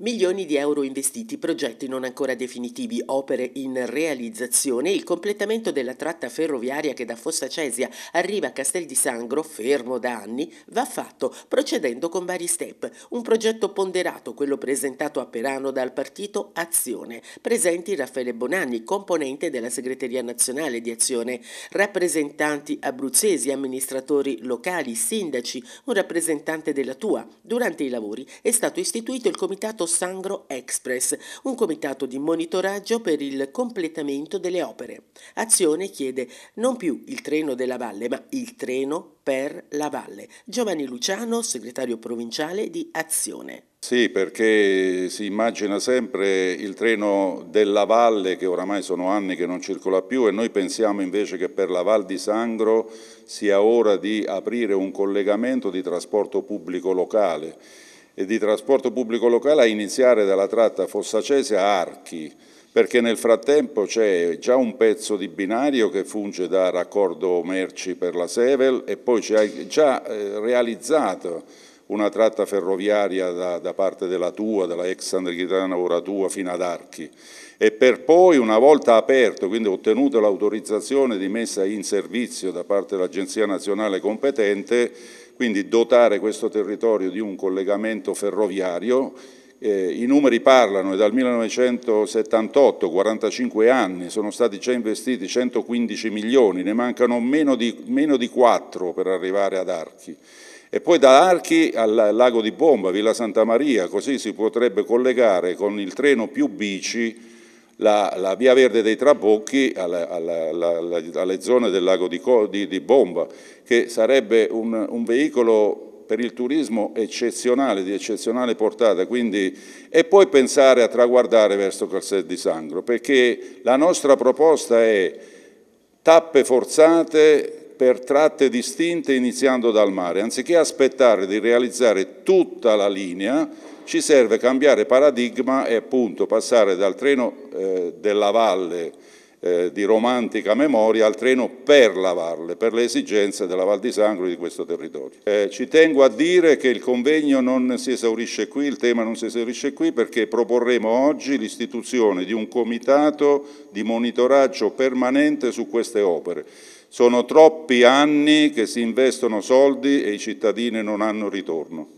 Milioni di euro investiti, progetti non ancora definitivi, opere in realizzazione, il completamento della tratta ferroviaria che da Fossa Cesia arriva a Castel di Sangro, fermo da anni, va fatto procedendo con vari step. Un progetto ponderato, quello presentato a Perano dal partito Azione. Presenti Raffaele Bonanni, componente della segreteria nazionale di Azione, rappresentanti abruzzesi, amministratori locali, sindaci, un rappresentante della Tua. Durante i lavori è stato istituito il comitato Sangro Express, un comitato di monitoraggio per il completamento delle opere. Azione chiede non più il treno della valle, ma il treno per la valle. Giovanni Luciano, segretario provinciale di Azione. Sì, perché si immagina sempre il treno della valle che oramai sono anni che non circola più e noi pensiamo invece che per la Val di Sangro sia ora di aprire un collegamento di trasporto pubblico locale e di trasporto pubblico locale a iniziare dalla tratta Fossacese a Archi, perché nel frattempo c'è già un pezzo di binario che funge da raccordo merci per la Sevel e poi c'è già eh, realizzato una tratta ferroviaria da, da, parte della Tua, della ex Andrichitana Oratua fino ad Archi e per poi una volta aperto, quindi ottenuto l'autorizzazione di messa in servizio da parte dell'Agenzia Nazionale competente, quindi dotare questo territorio di un collegamento ferroviario. Eh, I numeri parlano e dal 1978, 45 anni, sono stati già investiti 115 milioni, ne mancano meno di, meno di 4 per arrivare ad Archi. E poi da Archi al lago di Bomba, Villa Santa Maria, così si potrebbe collegare con il treno più bici la, la via verde dei Trabocchi alla, alla, alla, alle zone del lago di, di, di Bomba, che sarebbe un, un veicolo per il turismo eccezionale, di eccezionale portata, quindi, e poi pensare a traguardare verso Castel di Sangro, perché la nostra proposta è tappe forzate per tratte distinte iniziando dal mare. Anziché aspettare di realizzare tutta la linea, ci serve cambiare paradigma e appunto passare dal treno eh, della valle eh, di romantica memoria al treno per la valle, per le esigenze della Val di Sangro e di questo territorio. Eh, ci tengo a dire che il convegno non si esaurisce qui, il tema non si esaurisce qui perché proporremo oggi l'istituzione di un comitato di monitoraggio permanente su queste opere sono troppi anni che si investono soldi e i cittadini non hanno ritorno.